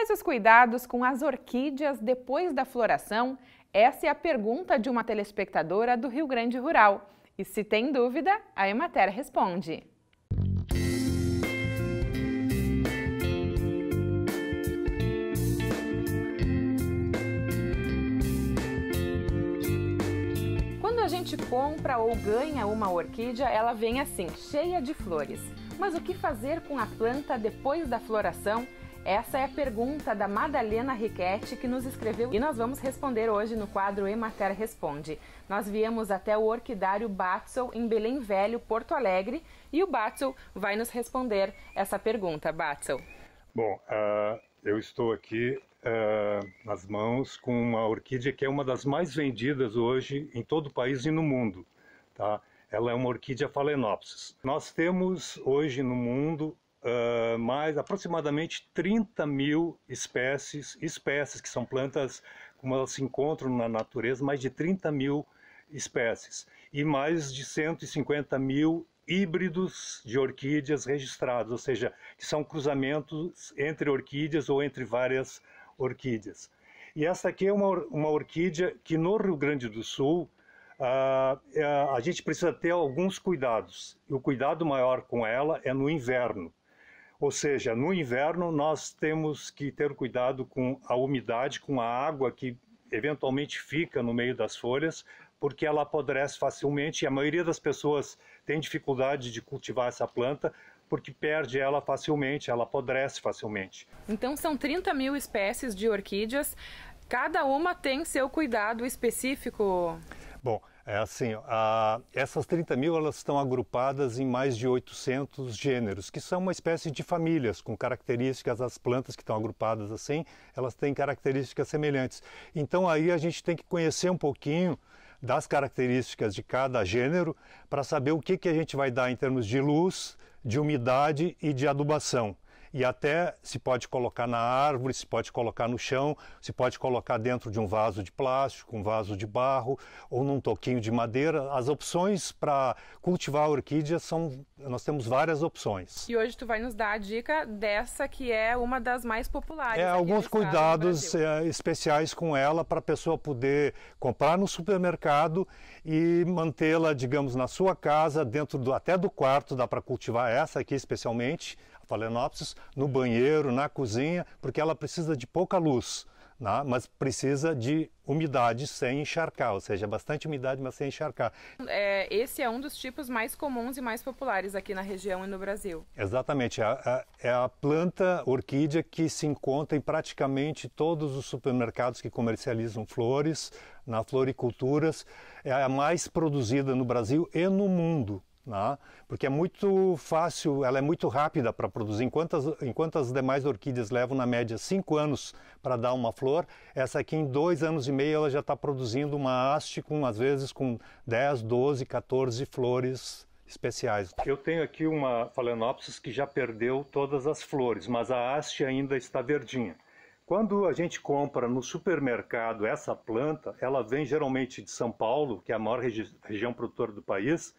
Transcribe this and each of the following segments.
Quais os cuidados com as orquídeas depois da floração? Essa é a pergunta de uma telespectadora do Rio Grande Rural. E se tem dúvida, a Emater responde. Quando a gente compra ou ganha uma orquídea, ela vem assim, cheia de flores. Mas o que fazer com a planta depois da floração essa é a pergunta da Madalena Riquetti que nos escreveu e nós vamos responder hoje no quadro Emater Responde. Nós viemos até o Orquidário Batzel em Belém Velho, Porto Alegre, e o Batzel vai nos responder essa pergunta. Batzel. Bom, uh, eu estou aqui uh, nas mãos com uma orquídea que é uma das mais vendidas hoje em todo o país e no mundo. Tá? Ela é uma orquídea Phalaenopsis. Nós temos hoje no mundo uh, mais aproximadamente 30 mil espécies, espécies que são plantas como elas se encontram na natureza, mais de 30 mil espécies e mais de 150 mil híbridos de orquídeas registrados, ou seja, que são cruzamentos entre orquídeas ou entre várias orquídeas. E essa aqui é uma, uma orquídea que no Rio Grande do Sul uh, a gente precisa ter alguns cuidados. E o cuidado maior com ela é no inverno, ou seja, no inverno nós temos que ter cuidado com a umidade, com a água que eventualmente fica no meio das folhas, porque ela apodrece facilmente e a maioria das pessoas tem dificuldade de cultivar essa planta porque perde ela facilmente, ela apodrece facilmente. Então são 30 mil espécies de orquídeas, cada uma tem seu cuidado específico? Bom, é assim, a, essas 30 mil elas estão agrupadas em mais de 800 gêneros, que são uma espécie de famílias com características, as plantas que estão agrupadas assim, elas têm características semelhantes. Então aí a gente tem que conhecer um pouquinho das características de cada gênero para saber o que, que a gente vai dar em termos de luz, de umidade e de adubação e até se pode colocar na árvore, se pode colocar no chão, se pode colocar dentro de um vaso de plástico, um vaso de barro ou num toquinho de madeira. As opções para cultivar a orquídea são, nós temos várias opções. E hoje tu vai nos dar a dica dessa que é uma das mais populares. É, alguns cuidados é, especiais com ela para a pessoa poder comprar no supermercado e mantê-la, digamos, na sua casa, dentro do até do quarto, dá para cultivar essa aqui especialmente Phalaenopsis no banheiro, na cozinha, porque ela precisa de pouca luz, né? mas precisa de umidade sem encharcar, ou seja, bastante umidade, mas sem encharcar. É, esse é um dos tipos mais comuns e mais populares aqui na região e no Brasil. Exatamente, é a, é a planta orquídea que se encontra em praticamente todos os supermercados que comercializam flores, na floriculturas, é a mais produzida no Brasil e no mundo né? porque é muito fácil, ela é muito rápida para produzir. Enquanto as, enquanto as demais orquídeas levam, na média, cinco anos para dar uma flor, essa aqui, em dois anos e meio, ela já está produzindo uma haste, com, às vezes com 10, 12, 14 flores especiais. Eu tenho aqui uma Phalaenopsis que já perdeu todas as flores, mas a haste ainda está verdinha. Quando a gente compra no supermercado essa planta, ela vem geralmente de São Paulo, que é a maior regi região produtora do país,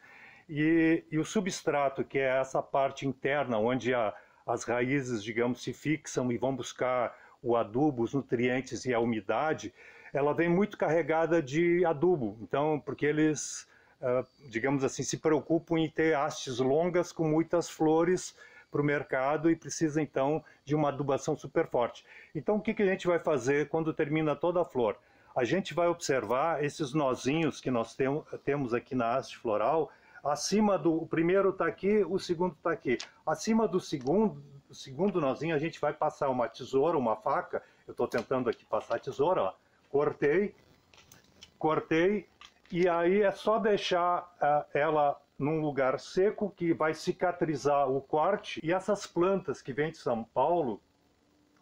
e, e o substrato, que é essa parte interna, onde a, as raízes, digamos, se fixam e vão buscar o adubo, os nutrientes e a umidade, ela vem muito carregada de adubo. Então, porque eles, ah, digamos assim, se preocupam em ter hastes longas com muitas flores para o mercado e precisa então de uma adubação super forte. Então, o que, que a gente vai fazer quando termina toda a flor? A gente vai observar esses nozinhos que nós temos aqui na haste floral, Acima do o primeiro está aqui, o segundo está aqui. Acima do segundo, segundo nozinho, a gente vai passar uma tesoura, uma faca. Eu estou tentando aqui passar a tesoura, ó. cortei, cortei, e aí é só deixar uh, ela num lugar seco que vai cicatrizar o corte. E essas plantas que vêm de São Paulo,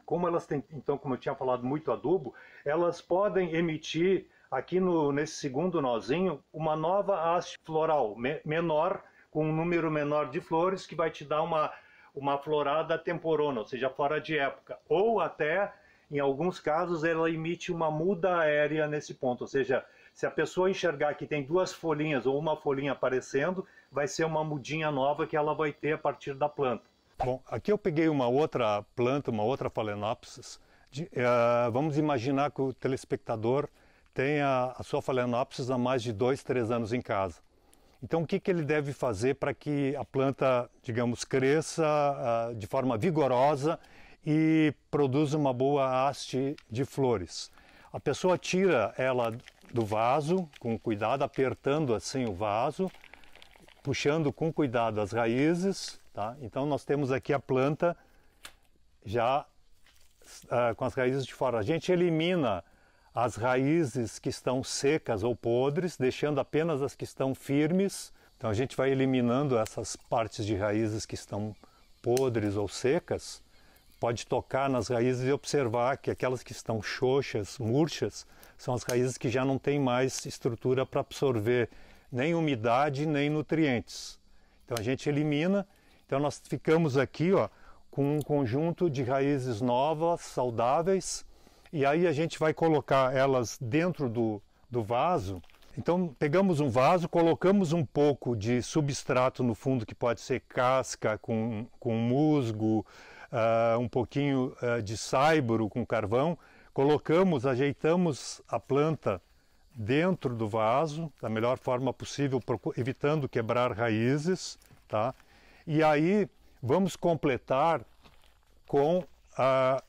como elas têm, então, como eu tinha falado, muito adubo, elas podem emitir Aqui no, nesse segundo nozinho, uma nova haste floral me menor, com um número menor de flores, que vai te dar uma, uma florada temporona, ou seja, fora de época. Ou até, em alguns casos, ela emite uma muda aérea nesse ponto, ou seja, se a pessoa enxergar que tem duas folhinhas ou uma folhinha aparecendo, vai ser uma mudinha nova que ela vai ter a partir da planta. Bom, aqui eu peguei uma outra planta, uma outra Phalaenopsis. De, uh, vamos imaginar que o telespectador tem a, a sua falenopsis há mais de dois, três anos em casa. Então, o que, que ele deve fazer para que a planta, digamos, cresça uh, de forma vigorosa e produza uma boa haste de flores? A pessoa tira ela do vaso com cuidado, apertando assim o vaso, puxando com cuidado as raízes. Tá? Então, nós temos aqui a planta já uh, com as raízes de fora. A gente elimina as raízes que estão secas ou podres, deixando apenas as que estão firmes. Então a gente vai eliminando essas partes de raízes que estão podres ou secas. Pode tocar nas raízes e observar que aquelas que estão xoxas, murchas, são as raízes que já não têm mais estrutura para absorver nem umidade nem nutrientes. Então a gente elimina. Então nós ficamos aqui ó, com um conjunto de raízes novas, saudáveis, e aí a gente vai colocar elas dentro do, do vaso. Então pegamos um vaso, colocamos um pouco de substrato no fundo que pode ser casca com, com musgo, uh, um pouquinho uh, de saibro com carvão. Colocamos, ajeitamos a planta dentro do vaso da melhor forma possível, evitando quebrar raízes, tá? E aí vamos completar com a,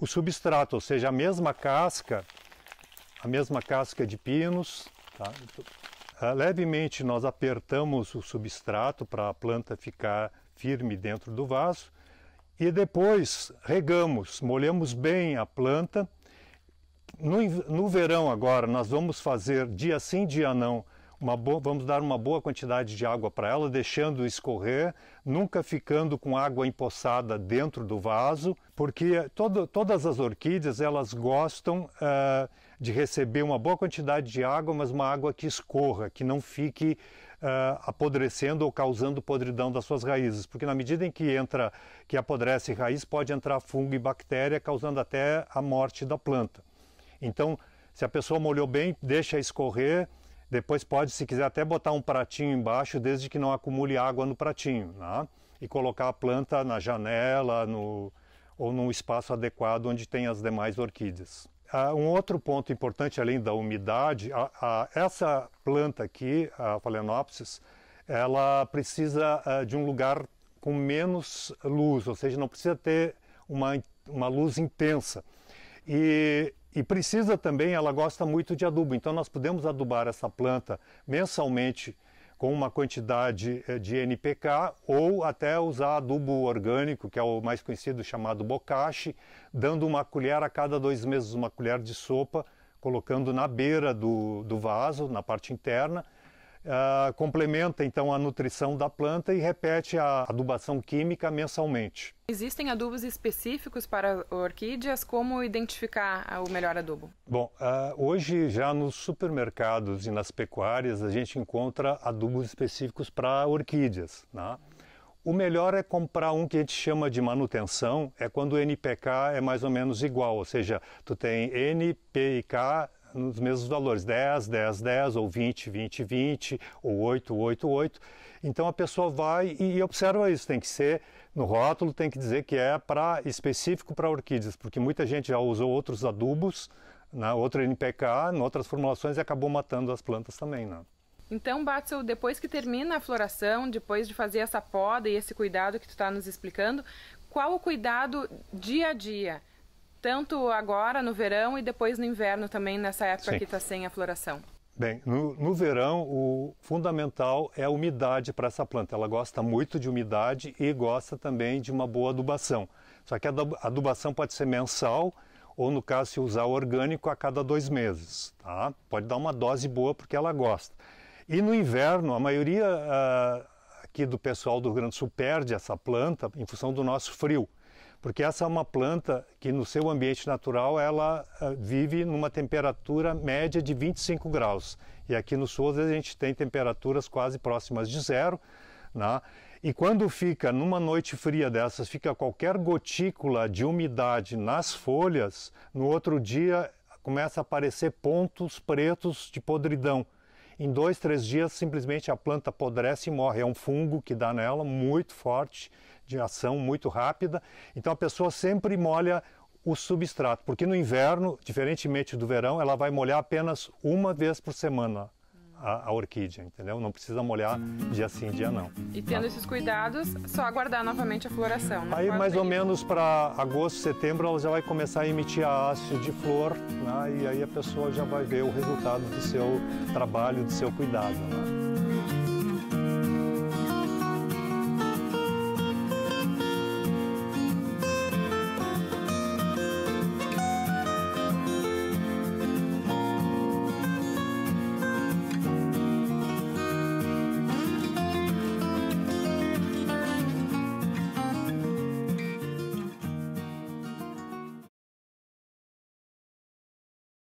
o substrato, ou seja, a mesma casca, a mesma casca de pinos. Tá? Então, ah, levemente nós apertamos o substrato para a planta ficar firme dentro do vaso e depois regamos, molhamos bem a planta. No, no verão agora nós vamos fazer dia sim, dia não, uma boa, vamos dar uma boa quantidade de água para ela, deixando escorrer, nunca ficando com água empoçada dentro do vaso, porque todo, todas as orquídeas elas gostam uh, de receber uma boa quantidade de água, mas uma água que escorra, que não fique uh, apodrecendo ou causando podridão das suas raízes, porque na medida em que entra, que apodrece raiz, pode entrar fungo e bactéria, causando até a morte da planta. Então, se a pessoa molhou bem, deixa escorrer, depois pode, se quiser, até botar um pratinho embaixo, desde que não acumule água no pratinho, né? e colocar a planta na janela no, ou num espaço adequado onde tem as demais orquídeas. Ah, um outro ponto importante, além da umidade, a, a, essa planta aqui, a Phalaenopsis, ela precisa ah, de um lugar com menos luz, ou seja, não precisa ter uma, uma luz intensa. E e precisa também, ela gosta muito de adubo, então nós podemos adubar essa planta mensalmente com uma quantidade eh, de NPK ou até usar adubo orgânico, que é o mais conhecido chamado bocache, dando uma colher a cada dois meses, uma colher de sopa, colocando na beira do, do vaso, na parte interna, ah, complementa então a nutrição da planta e repete a adubação química mensalmente. Existem adubos específicos para orquídeas? Como identificar o melhor adubo? Bom, uh, hoje já nos supermercados e nas pecuárias a gente encontra adubos específicos para orquídeas. Né? O melhor é comprar um que a gente chama de manutenção, é quando o NPK é mais ou menos igual, ou seja, tu tem N, P e K nos mesmos valores, 10, 10, 10, ou 20, 20, 20, ou 8, 8, 8. Então a pessoa vai e, observa isso, tem que ser, no rótulo tem que dizer que é para específico para orquídeas, porque muita gente já usou outros adubos, né, outra NPK, em outras formulações e acabou matando as plantas também, né? Então, Batsu, depois que termina a floração, depois de fazer essa poda e esse cuidado que tu está nos explicando, qual o cuidado dia a dia? tanto agora no verão e depois no inverno também, nessa época Sim. que está sem a floração? Bem, no, no, verão o fundamental é a umidade para essa planta. Ela gosta muito de umidade e gosta também de uma boa adubação. Só que a adubação pode ser mensal ou, no caso, se usar orgânico a cada dois meses. Tá? Pode dar uma dose boa porque ela gosta. E no inverno, a maioria ah, aqui do pessoal do Rio Grande do Sul perde essa planta em função do nosso frio porque essa é uma planta que no seu ambiente natural ela eh, vive numa temperatura média de 25 graus. E aqui no sul a gente tem temperaturas quase próximas de zero. Né? E quando fica numa noite fria dessas, fica qualquer gotícula de umidade nas folhas, no outro dia começa a aparecer pontos pretos de podridão. Em dois, três dias, simplesmente a planta apodrece e morre. É um fungo que dá nela muito forte de ação muito rápida. Então a pessoa sempre molha o substrato, porque no inverno, diferentemente do verão, ela vai molhar apenas uma vez por semana. A, a, orquídea, entendeu? Não precisa molhar dia sim, dia não. E tendo tá? esses cuidados, só aguardar novamente a floração. Né? Aí mais ou menos para agosto, setembro, ela já vai começar a emitir a ácido de flor, né? e aí a pessoa já vai ver o resultado do seu trabalho, do seu cuidado. Né?